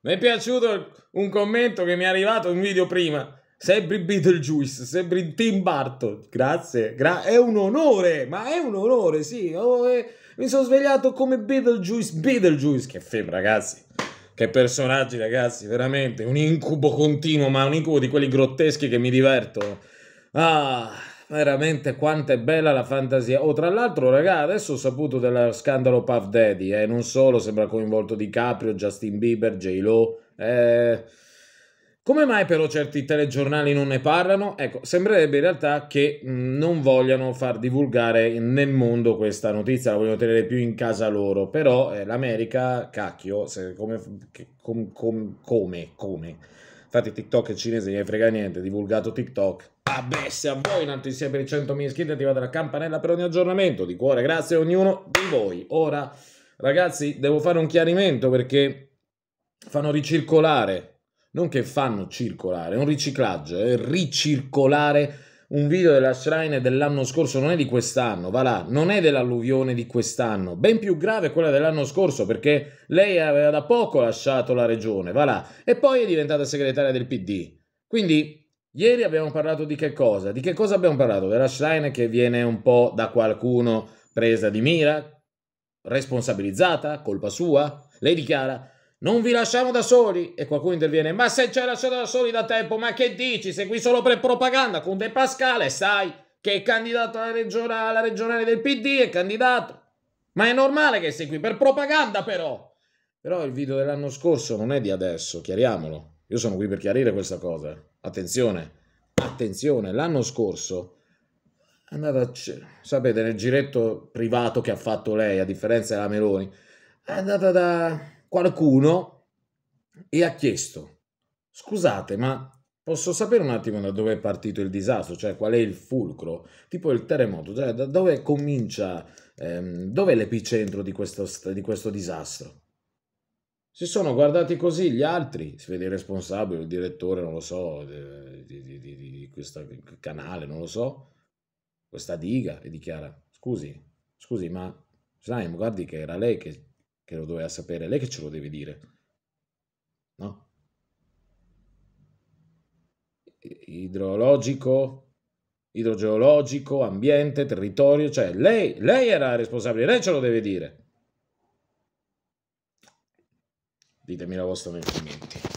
Mi è piaciuto un commento che mi è arrivato un video prima. Sempre Beetlejuice, sempre Tim Burton. Grazie, gra è un onore, ma è un onore, sì. Oh, eh. mi sono svegliato come Beetlejuice, Beetlejuice, che film ragazzi. Che personaggi ragazzi, veramente, un incubo continuo, ma un incubo di quelli grotteschi che mi divertono. Ah veramente quanto è bella la fantasia. Oh, tra l'altro, raga, adesso ho saputo dello scandalo Puff Daddy, e eh, non solo, sembra coinvolto DiCaprio, Justin Bieber, J-Lo, eh... Come mai però certi telegiornali non ne parlano? Ecco, sembrerebbe in realtà che mm, non vogliano far divulgare nel mondo questa notizia, la vogliono tenere più in casa loro, però eh, l'America, cacchio, se, come, com, com, come, come? Infatti TikTok è cinese, non frega niente, divulgato TikTok, Ah se a voi in ti sia per i 100.000 iscritti attivate la campanella per ogni aggiornamento. Di cuore grazie a ognuno di voi. Ora, ragazzi, devo fare un chiarimento perché fanno ricircolare, non che fanno circolare, è un riciclaggio, è ricircolare un video della Shrine dell'anno scorso, non è di quest'anno, va là, non è dell'alluvione di quest'anno, ben più grave è quella dell'anno scorso perché lei aveva da poco lasciato la regione, va là, e poi è diventata segretaria del PD. Quindi Ieri abbiamo parlato di che cosa? Di che cosa abbiamo parlato? Della Schreiner che viene un po' da qualcuno presa di mira, responsabilizzata, colpa sua. Lei dichiara, non vi lasciamo da soli. E qualcuno interviene, ma se ci hai lasciato da soli da tempo, ma che dici? Sei qui solo per propaganda con De Pascale, sai che è candidato alla regionale, alla regionale del PD, è candidato. Ma è normale che sei qui per propaganda però. Però il video dell'anno scorso non è di adesso, chiariamolo. Io sono qui per chiarire questa cosa. Attenzione, attenzione, l'anno scorso è andata, sapete, nel giretto privato che ha fatto lei, a differenza della Meloni, è andata da qualcuno e ha chiesto, scusate, ma posso sapere un attimo da dove è partito il disastro, cioè qual è il fulcro, tipo il terremoto, cioè da dove comincia, ehm, dove è l'epicentro di questo, di questo disastro? Si sono guardati così gli altri, si vede il responsabile, il direttore, non lo so, di, di, di, di questo canale, non lo so, questa diga e dichiara, scusi, scusi, ma Slime, guardi che era lei che, che lo doveva sapere, lei che ce lo deve dire, no? Idrologico, idrogeologico, ambiente, territorio, cioè lei, lei era responsabile, lei ce lo deve dire. Ditemi la vostra nei commenti.